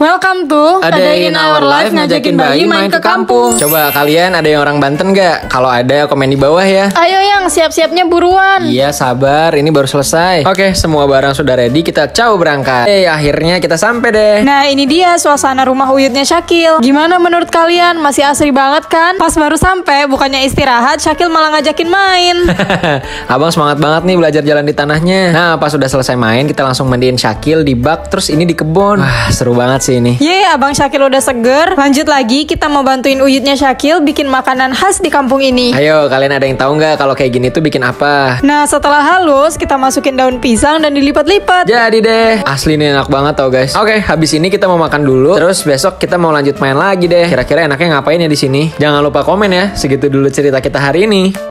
Welcome to Ada, ada in Our Life ngajakin bayi main ke kampung. Coba kalian ada yang orang Banten gak? Kalau ada komen di bawah ya. Ayo yang siap-siapnya buruan. Iya sabar, ini baru selesai. Oke, semua barang sudah ready, kita caw berangkat. Eh, akhirnya kita sampai deh. Nah, ini dia suasana rumah uyutnya Syakil. Gimana menurut kalian? Masih asri banget kan? Pas baru sampai, bukannya istirahat, Syakil malah ngajakin main. Abang semangat banget nih belajar jalan di tanahnya. Nah, pas sudah selesai main, kita langsung mandiin Syakil di bak, terus ini di kebun. Wah, seru banget sih sih ini. Iya, yeah, Abang Syakil udah seger. Lanjut lagi, kita mau bantuin Uyutnya Syakil bikin makanan khas di kampung ini. Ayo, kalian ada yang tahu nggak kalau kayak gini tuh bikin apa? Nah, setelah halus, kita masukin daun pisang dan dilipat-lipat. Jadi deh, asli ini enak banget tau guys. Oke, okay, habis ini kita mau makan dulu. Terus besok kita mau lanjut main lagi deh. Kira-kira enaknya ngapain ya di sini? Jangan lupa komen ya. Segitu dulu cerita kita hari ini.